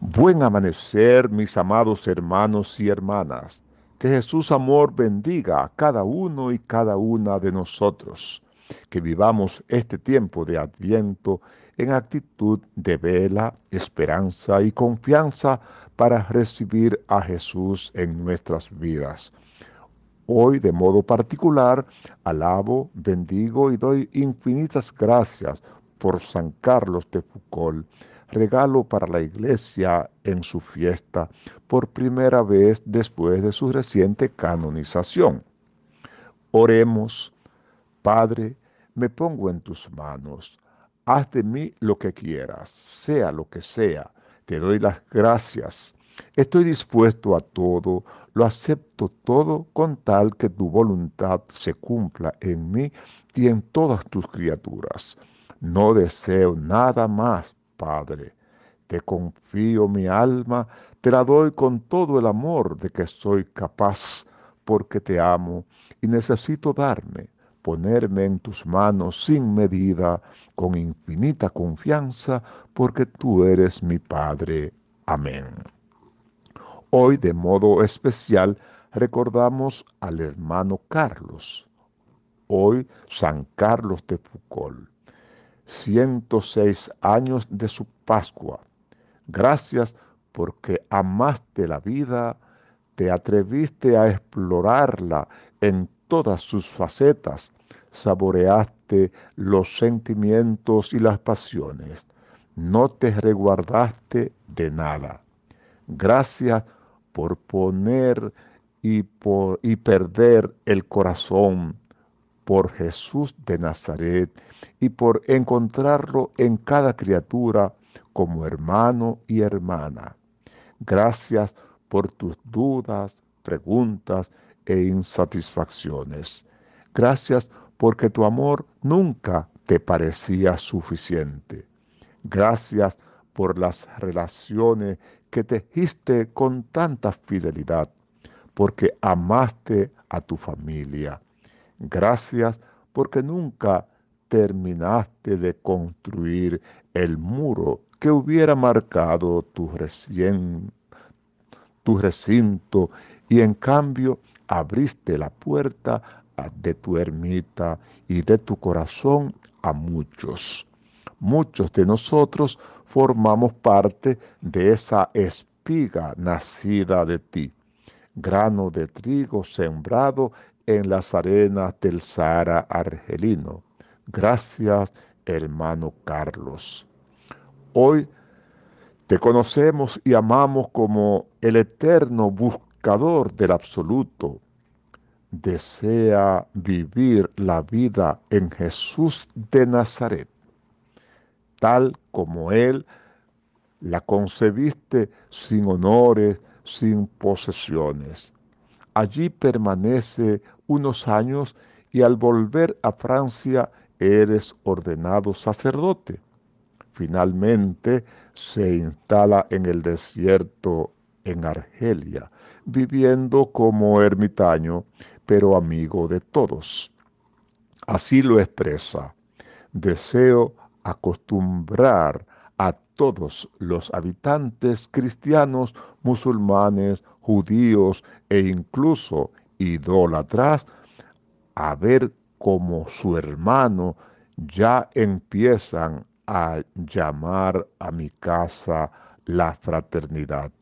Buen amanecer, mis amados hermanos y hermanas. Que Jesús amor bendiga a cada uno y cada una de nosotros. Que vivamos este tiempo de adviento en actitud de vela, esperanza y confianza para recibir a Jesús en nuestras vidas. Hoy de modo particular alabo, bendigo y doy infinitas gracias por San Carlos de Foucault regalo para la iglesia en su fiesta por primera vez después de su reciente canonización. Oremos, Padre, me pongo en tus manos, haz de mí lo que quieras, sea lo que sea, te doy las gracias, estoy dispuesto a todo, lo acepto todo con tal que tu voluntad se cumpla en mí y en todas tus criaturas. No deseo nada más Padre. Te confío mi alma, te la doy con todo el amor de que soy capaz, porque te amo y necesito darme, ponerme en tus manos sin medida, con infinita confianza, porque tú eres mi Padre. Amén. Hoy de modo especial recordamos al hermano Carlos, hoy San Carlos de Foucault. 106 años de su Pascua. Gracias porque amaste la vida, te atreviste a explorarla en todas sus facetas, saboreaste los sentimientos y las pasiones, no te reguardaste de nada. Gracias por poner y, por, y perder el corazón por Jesús de Nazaret y por encontrarlo en cada criatura como hermano y hermana. Gracias por tus dudas, preguntas e insatisfacciones. Gracias porque tu amor nunca te parecía suficiente. Gracias por las relaciones que tejiste con tanta fidelidad, porque amaste a tu familia Gracias porque nunca terminaste de construir el muro que hubiera marcado tu, tu recinto y en cambio abriste la puerta de tu ermita y de tu corazón a muchos. Muchos de nosotros formamos parte de esa espiga nacida de ti, grano de trigo sembrado en las arenas del Sahara argelino. Gracias, hermano Carlos. Hoy te conocemos y amamos como el eterno buscador del absoluto. Desea vivir la vida en Jesús de Nazaret, tal como Él la concebiste sin honores, sin posesiones. Allí permanece unos años y al volver a Francia eres ordenado sacerdote. Finalmente se instala en el desierto en Argelia, viviendo como ermitaño, pero amigo de todos. Así lo expresa. Deseo acostumbrar a todos los habitantes cristianos, musulmanes, judíos e incluso idólatras, a ver cómo su hermano ya empiezan a llamar a mi casa la fraternidad.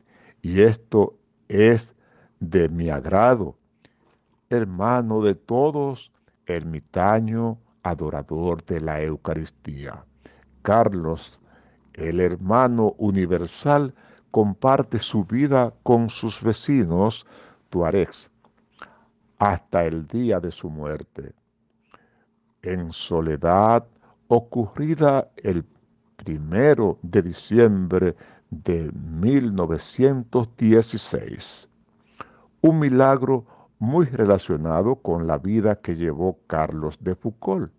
Y esto es de mi agrado. Hermano de todos, ermitaño, adorador de la Eucaristía. Carlos, el hermano universal, comparte su vida con sus vecinos, Tuaregs, hasta el día de su muerte. En soledad, ocurrida el primero de diciembre de 1916. Un milagro muy relacionado con la vida que llevó Carlos de Foucault.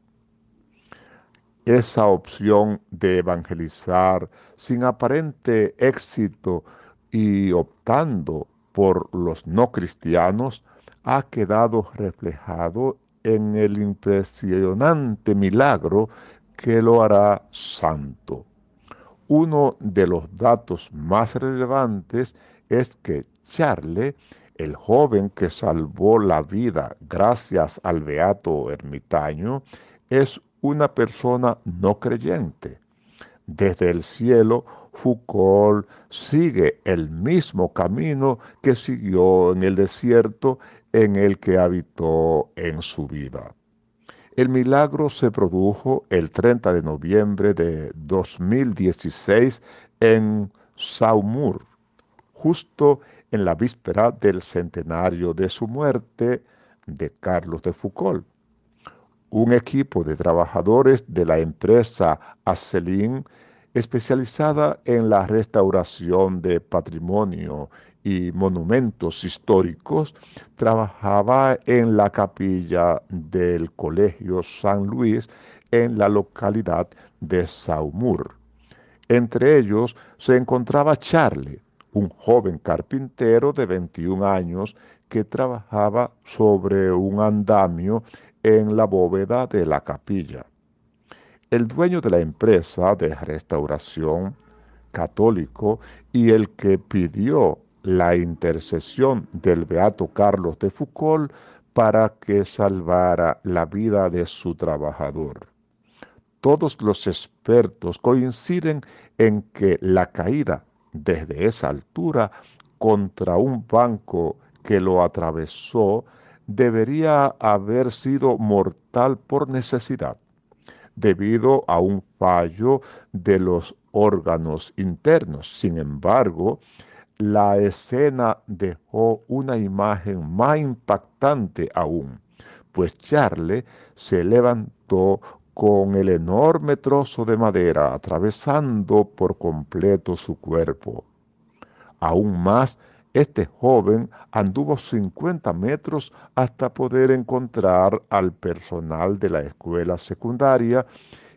Esa opción de evangelizar sin aparente éxito y optando por los no cristianos ha quedado reflejado en el impresionante milagro que lo hará santo. Uno de los datos más relevantes es que Charle, el joven que salvó la vida gracias al beato ermitaño, es una persona no creyente. Desde el cielo, Foucault sigue el mismo camino que siguió en el desierto en el que habitó en su vida. El milagro se produjo el 30 de noviembre de 2016 en Saumur, justo en la víspera del centenario de su muerte de Carlos de Foucault. Un equipo de trabajadores de la empresa Acelin, especializada en la restauración de patrimonio monumentos históricos, trabajaba en la capilla del Colegio San Luis en la localidad de Saumur. Entre ellos se encontraba Charlie, un joven carpintero de 21 años que trabajaba sobre un andamio en la bóveda de la capilla. El dueño de la empresa de restauración católico y el que pidió la intercesión del beato Carlos de Foucault para que salvara la vida de su trabajador. Todos los expertos coinciden en que la caída desde esa altura contra un banco que lo atravesó debería haber sido mortal por necesidad, debido a un fallo de los órganos internos. Sin embargo, la escena dejó una imagen más impactante aún, pues Charlie se levantó con el enorme trozo de madera atravesando por completo su cuerpo. Aún más, este joven anduvo 50 metros hasta poder encontrar al personal de la escuela secundaria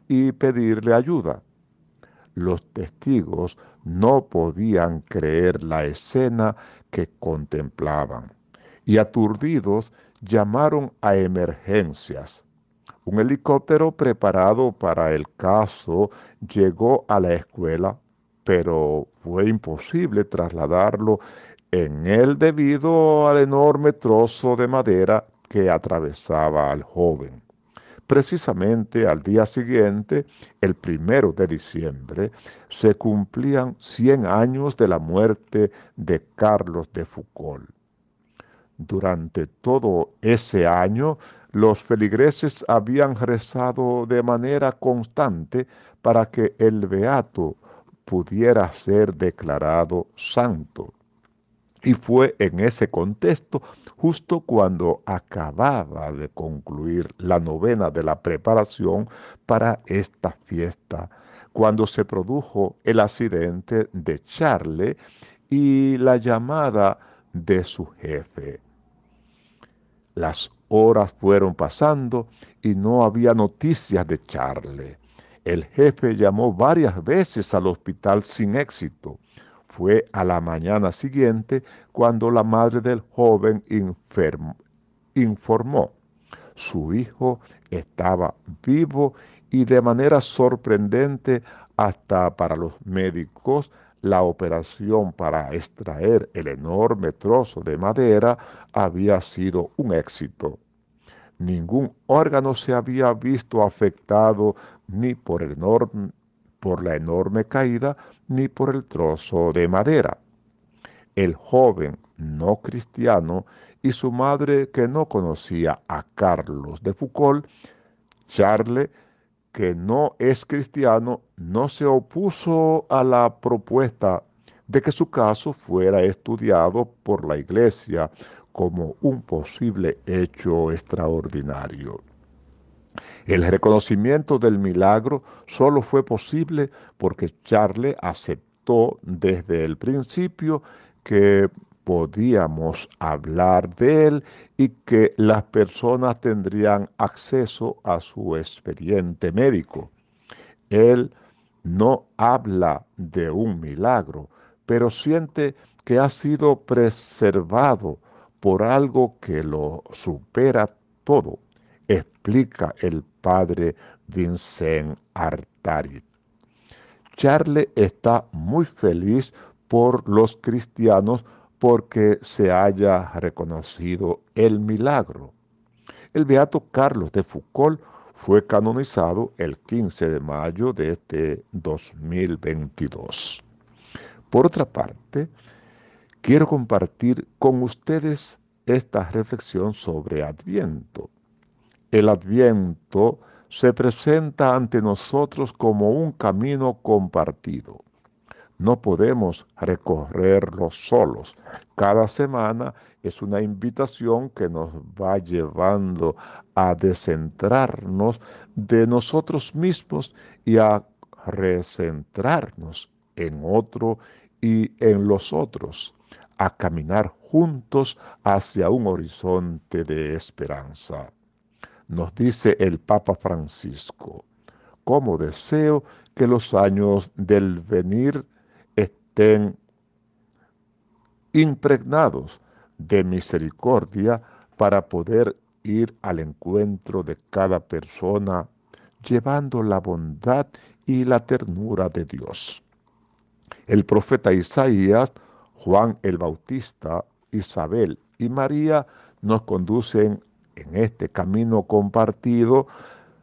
y pedirle ayuda. Los testigos no podían creer la escena que contemplaban y aturdidos llamaron a emergencias. Un helicóptero preparado para el caso llegó a la escuela, pero fue imposible trasladarlo en él debido al enorme trozo de madera que atravesaba al joven. Precisamente al día siguiente, el primero de diciembre, se cumplían 100 años de la muerte de Carlos de Foucault. Durante todo ese año, los feligreses habían rezado de manera constante para que el beato pudiera ser declarado santo. Y fue en ese contexto, justo cuando acababa de concluir la novena de la preparación para esta fiesta, cuando se produjo el accidente de Charlie y la llamada de su jefe. Las horas fueron pasando y no había noticias de Charlie. El jefe llamó varias veces al hospital sin éxito. Fue a la mañana siguiente cuando la madre del joven informó. Su hijo estaba vivo y de manera sorprendente hasta para los médicos la operación para extraer el enorme trozo de madera había sido un éxito. Ningún órgano se había visto afectado ni por, enorme, por la enorme caída ni por el trozo de madera. El joven no cristiano y su madre que no conocía a Carlos de Foucault, Charles, que no es cristiano, no se opuso a la propuesta de que su caso fuera estudiado por la Iglesia como un posible hecho extraordinario. El reconocimiento del milagro solo fue posible porque Charles aceptó desde el principio que podíamos hablar de él y que las personas tendrían acceso a su expediente médico. Él no habla de un milagro, pero siente que ha sido preservado por algo que lo supera todo. Explica el padre Vincent Artari. Charles está muy feliz por los cristianos porque se haya reconocido el milagro. El beato Carlos de Foucault fue canonizado el 15 de mayo de este 2022. Por otra parte, quiero compartir con ustedes esta reflexión sobre Adviento. El adviento se presenta ante nosotros como un camino compartido. No podemos recorrerlo solos. Cada semana es una invitación que nos va llevando a descentrarnos de nosotros mismos y a recentrarnos en otro y en los otros, a caminar juntos hacia un horizonte de esperanza nos dice el Papa Francisco, como deseo que los años del venir estén impregnados de misericordia para poder ir al encuentro de cada persona, llevando la bondad y la ternura de Dios. El profeta Isaías, Juan el Bautista, Isabel y María nos conducen en este camino compartido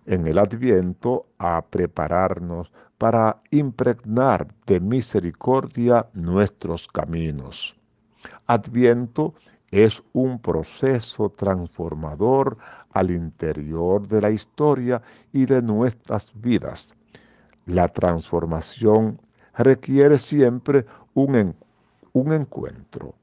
en el adviento a prepararnos para impregnar de misericordia nuestros caminos. Adviento es un proceso transformador al interior de la historia y de nuestras vidas. La transformación requiere siempre un, un encuentro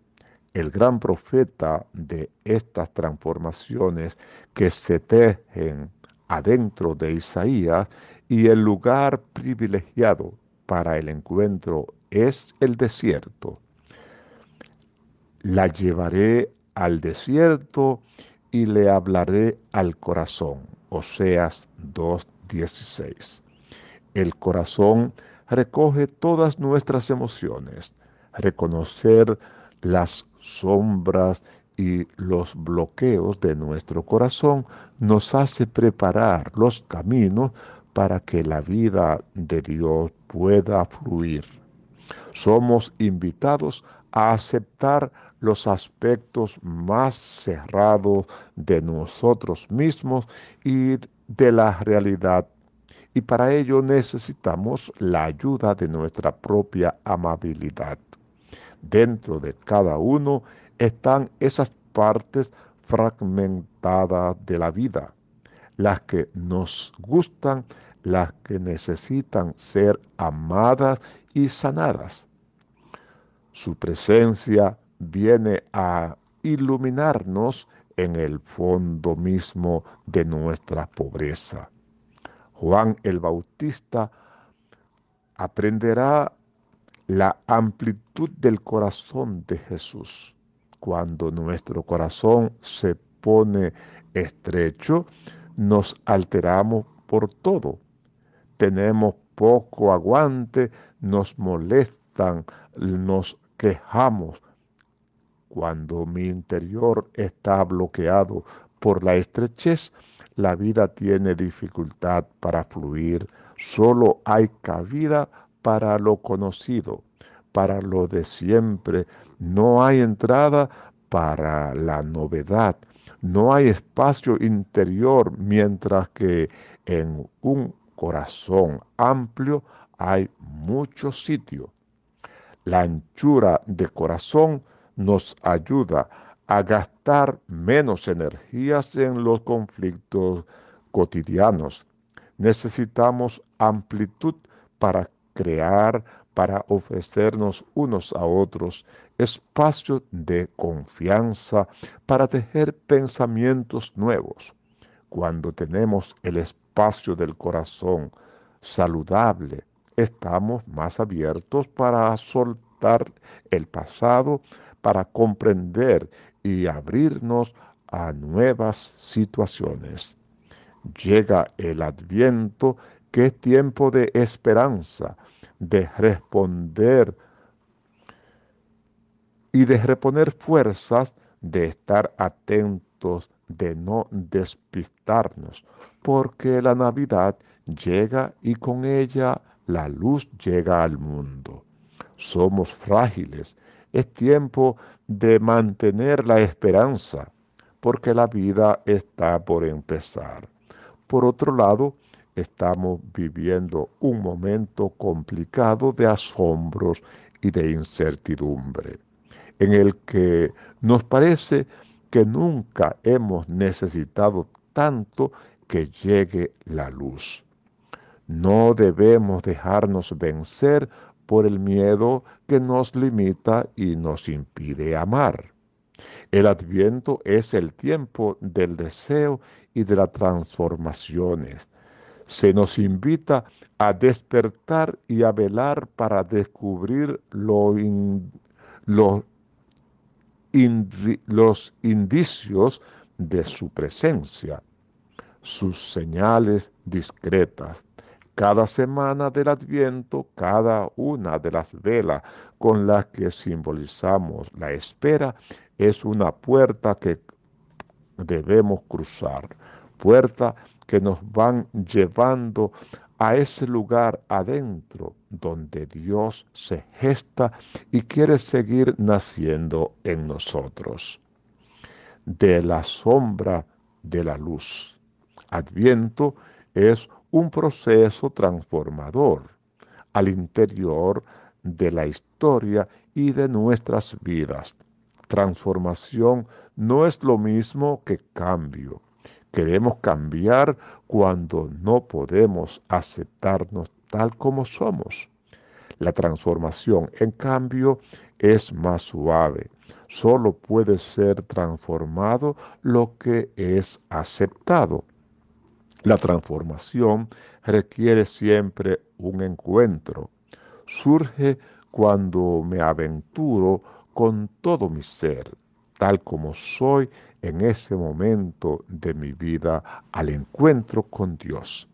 el gran profeta de estas transformaciones que se tejen adentro de Isaías y el lugar privilegiado para el encuentro es el desierto. La llevaré al desierto y le hablaré al corazón. Oseas 2.16. El corazón recoge todas nuestras emociones. Reconocer las sombras y los bloqueos de nuestro corazón nos hace preparar los caminos para que la vida de Dios pueda fluir. Somos invitados a aceptar los aspectos más cerrados de nosotros mismos y de la realidad. Y para ello necesitamos la ayuda de nuestra propia amabilidad. Dentro de cada uno están esas partes fragmentadas de la vida, las que nos gustan, las que necesitan ser amadas y sanadas. Su presencia viene a iluminarnos en el fondo mismo de nuestra pobreza. Juan el Bautista aprenderá la amplitud del corazón de Jesús. Cuando nuestro corazón se pone estrecho, nos alteramos por todo. Tenemos poco aguante, nos molestan, nos quejamos. Cuando mi interior está bloqueado por la estrechez, la vida tiene dificultad para fluir. Solo hay cabida para lo conocido, para lo de siempre. No hay entrada para la novedad. No hay espacio interior, mientras que en un corazón amplio hay mucho sitio. La anchura de corazón nos ayuda a gastar menos energías en los conflictos cotidianos. Necesitamos amplitud para crear para ofrecernos unos a otros espacio de confianza para tejer pensamientos nuevos. Cuando tenemos el espacio del corazón saludable, estamos más abiertos para soltar el pasado, para comprender y abrirnos a nuevas situaciones. Llega el adviento que es tiempo de esperanza, de responder y de reponer fuerzas, de estar atentos, de no despistarnos, porque la Navidad llega y con ella la luz llega al mundo. Somos frágiles. Es tiempo de mantener la esperanza, porque la vida está por empezar. Por otro lado, estamos viviendo un momento complicado de asombros y de incertidumbre, en el que nos parece que nunca hemos necesitado tanto que llegue la luz. No debemos dejarnos vencer por el miedo que nos limita y nos impide amar. El adviento es el tiempo del deseo y de las transformaciones, se nos invita a despertar y a velar para descubrir lo los indicios de su presencia, sus señales discretas. Cada semana del adviento, cada una de las velas con las que simbolizamos la espera es una puerta que debemos cruzar, puerta que nos van llevando a ese lugar adentro donde Dios se gesta y quiere seguir naciendo en nosotros. De la sombra de la luz. Adviento es un proceso transformador al interior de la historia y de nuestras vidas. Transformación no es lo mismo que cambio. Queremos cambiar cuando no podemos aceptarnos tal como somos. La transformación, en cambio, es más suave. Solo puede ser transformado lo que es aceptado. La transformación requiere siempre un encuentro. Surge cuando me aventuro con todo mi ser tal como soy en ese momento de mi vida al encuentro con Dios,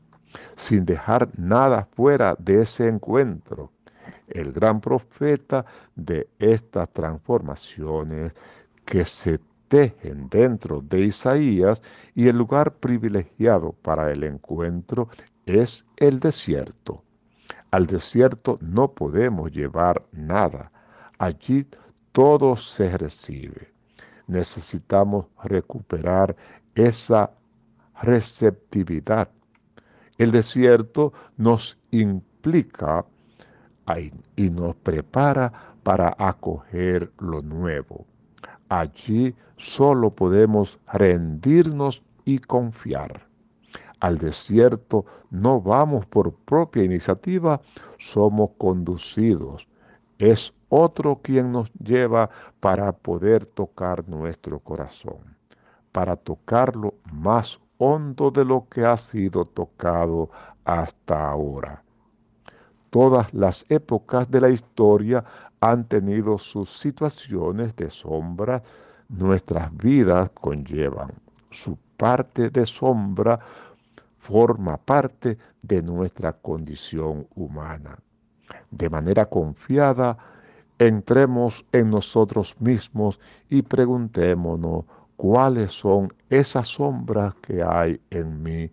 sin dejar nada fuera de ese encuentro. El gran profeta de estas transformaciones que se tejen dentro de Isaías y el lugar privilegiado para el encuentro es el desierto. Al desierto no podemos llevar nada. Allí todo se recibe necesitamos recuperar esa receptividad. El desierto nos implica y nos prepara para acoger lo nuevo. Allí solo podemos rendirnos y confiar. Al desierto no vamos por propia iniciativa, somos conducidos es otro quien nos lleva para poder tocar nuestro corazón, para tocarlo más hondo de lo que ha sido tocado hasta ahora. Todas las épocas de la historia han tenido sus situaciones de sombra, nuestras vidas conllevan su parte de sombra, forma parte de nuestra condición humana de manera confiada, entremos en nosotros mismos y preguntémonos cuáles son esas sombras que hay en mí,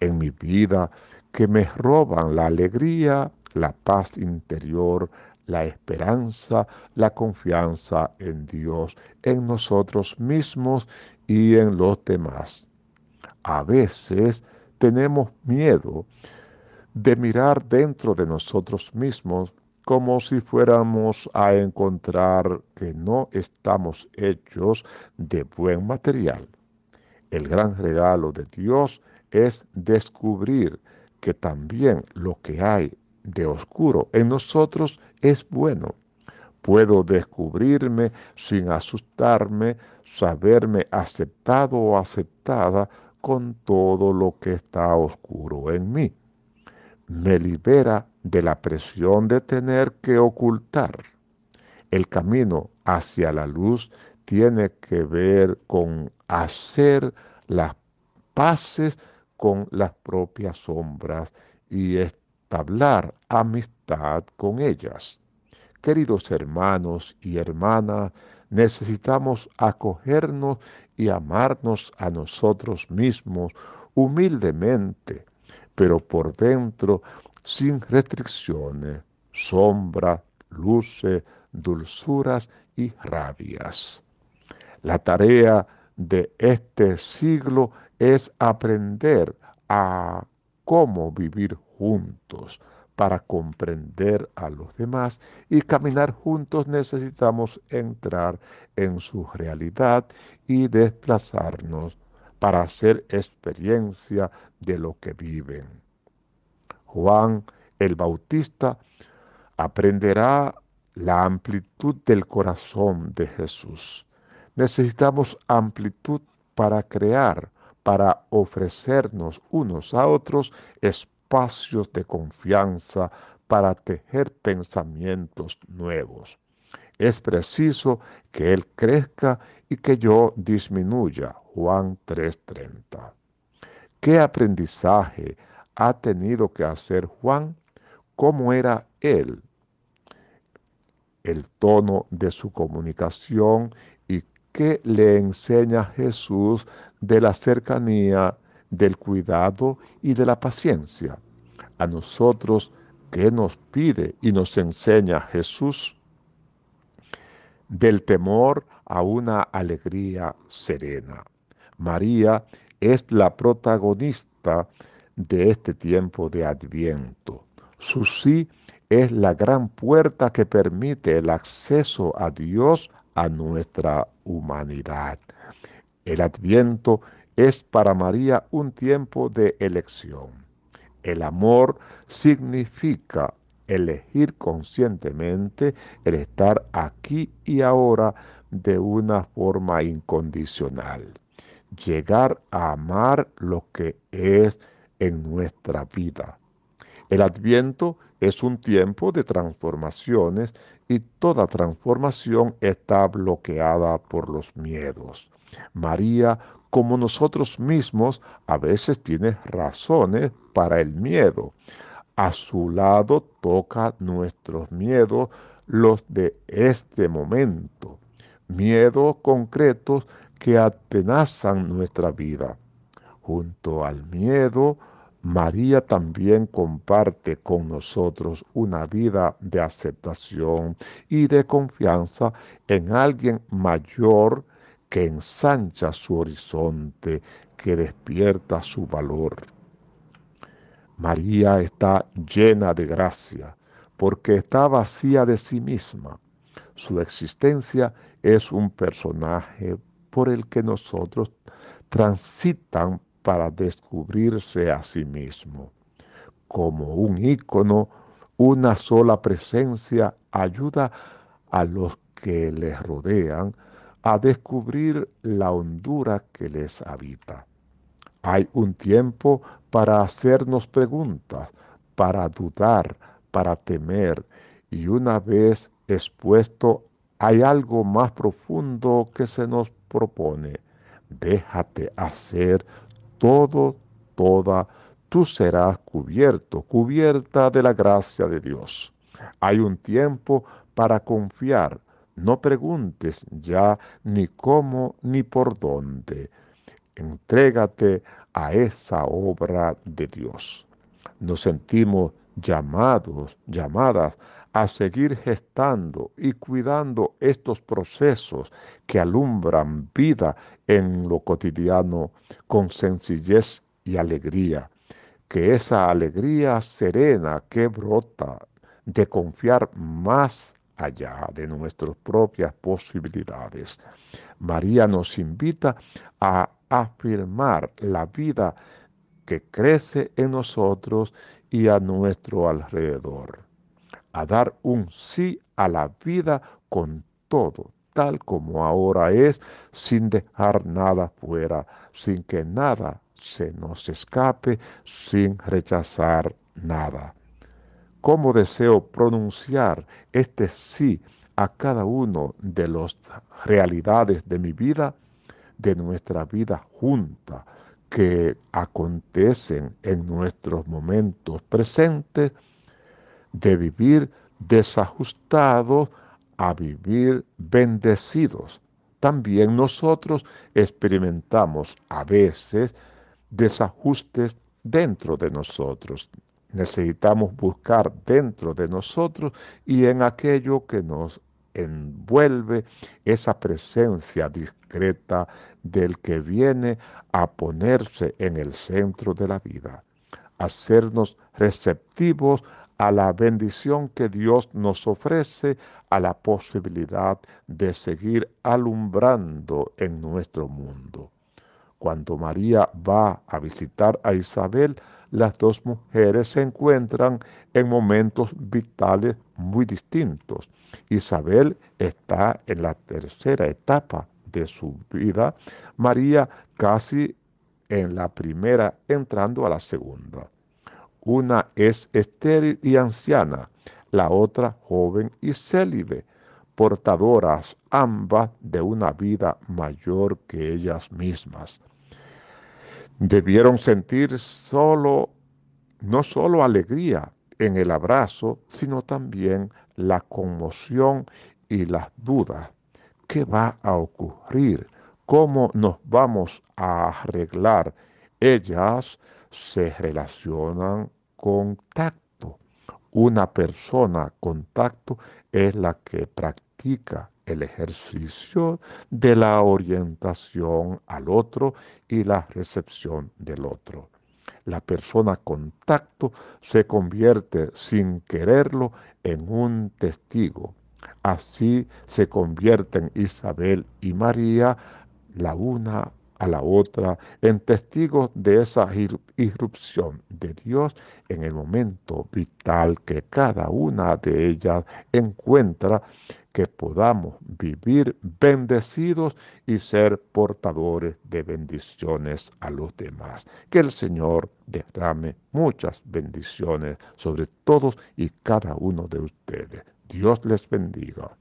en mi vida, que me roban la alegría, la paz interior, la esperanza, la confianza en Dios, en nosotros mismos y en los demás. A veces tenemos miedo de mirar dentro de nosotros mismos como si fuéramos a encontrar que no estamos hechos de buen material. El gran regalo de Dios es descubrir que también lo que hay de oscuro en nosotros es bueno. Puedo descubrirme sin asustarme, saberme aceptado o aceptada con todo lo que está oscuro en mí me libera de la presión de tener que ocultar. El camino hacia la luz tiene que ver con hacer las paces con las propias sombras y establar amistad con ellas. Queridos hermanos y hermanas, necesitamos acogernos y amarnos a nosotros mismos humildemente pero por dentro sin restricciones, sombra, luces, dulzuras y rabias. La tarea de este siglo es aprender a cómo vivir juntos. Para comprender a los demás y caminar juntos necesitamos entrar en su realidad y desplazarnos para hacer experiencia de lo que viven. Juan el Bautista aprenderá la amplitud del corazón de Jesús. Necesitamos amplitud para crear, para ofrecernos unos a otros espacios de confianza, para tejer pensamientos nuevos. Es preciso que Él crezca y que yo disminuya. Juan 3:30. ¿Qué aprendizaje ha tenido que hacer Juan? ¿Cómo era Él? El tono de su comunicación y qué le enseña Jesús de la cercanía, del cuidado y de la paciencia. A nosotros, ¿qué nos pide y nos enseña Jesús? del temor a una alegría serena. María es la protagonista de este tiempo de adviento. Su sí es la gran puerta que permite el acceso a Dios a nuestra humanidad. El adviento es para María un tiempo de elección. El amor significa elegir conscientemente el estar aquí y ahora de una forma incondicional. Llegar a amar lo que es en nuestra vida. El adviento es un tiempo de transformaciones y toda transformación está bloqueada por los miedos. María, como nosotros mismos, a veces tiene razones para el miedo. A su lado toca nuestros miedos, los de este momento, miedos concretos que atenazan nuestra vida. Junto al miedo, María también comparte con nosotros una vida de aceptación y de confianza en alguien mayor que ensancha su horizonte, que despierta su valor. María está llena de gracia porque está vacía de sí misma. Su existencia es un personaje por el que nosotros transitan para descubrirse a sí mismo. Como un ícono, una sola presencia ayuda a los que les rodean a descubrir la hondura que les habita. Hay un tiempo para hacernos preguntas, para dudar, para temer. Y una vez expuesto, hay algo más profundo que se nos propone. Déjate hacer todo, toda, tú serás cubierto, cubierta de la gracia de Dios. Hay un tiempo para confiar. No preguntes ya ni cómo ni por dónde. Entrégate a esa obra de Dios. Nos sentimos llamados, llamadas a seguir gestando y cuidando estos procesos que alumbran vida en lo cotidiano con sencillez y alegría. Que esa alegría serena que brota de confiar más allá de nuestras propias posibilidades. María nos invita a afirmar la vida que crece en nosotros y a nuestro alrededor. A dar un sí a la vida con todo, tal como ahora es, sin dejar nada fuera, sin que nada se nos escape, sin rechazar nada. ¿Cómo deseo pronunciar este sí a cada uno de las realidades de mi vida? de nuestra vida junta que acontecen en nuestros momentos presentes, de vivir desajustados a vivir bendecidos. También nosotros experimentamos a veces desajustes dentro de nosotros. Necesitamos buscar dentro de nosotros y en aquello que nos envuelve esa presencia discreta del que viene a ponerse en el centro de la vida, hacernos receptivos a la bendición que Dios nos ofrece, a la posibilidad de seguir alumbrando en nuestro mundo. Cuando María va a visitar a Isabel, las dos mujeres se encuentran en momentos vitales muy distintos. Isabel está en la tercera etapa de su vida, María casi en la primera, entrando a la segunda. Una es estéril y anciana, la otra joven y célibe, portadoras ambas de una vida mayor que ellas mismas. Debieron sentir solo, no solo alegría en el abrazo, sino también la conmoción y las dudas. ¿Qué va a ocurrir? ¿Cómo nos vamos a arreglar? Ellas se relacionan con tacto. Una persona con tacto es la que practica el ejercicio de la orientación al otro y la recepción del otro. La persona contacto se convierte sin quererlo en un testigo. Así se convierten Isabel y María la una a la otra en testigos de esa irrupción de Dios en el momento vital que cada una de ellas encuentra que podamos vivir bendecidos y ser portadores de bendiciones a los demás. Que el Señor derrame muchas bendiciones sobre todos y cada uno de ustedes. Dios les bendiga.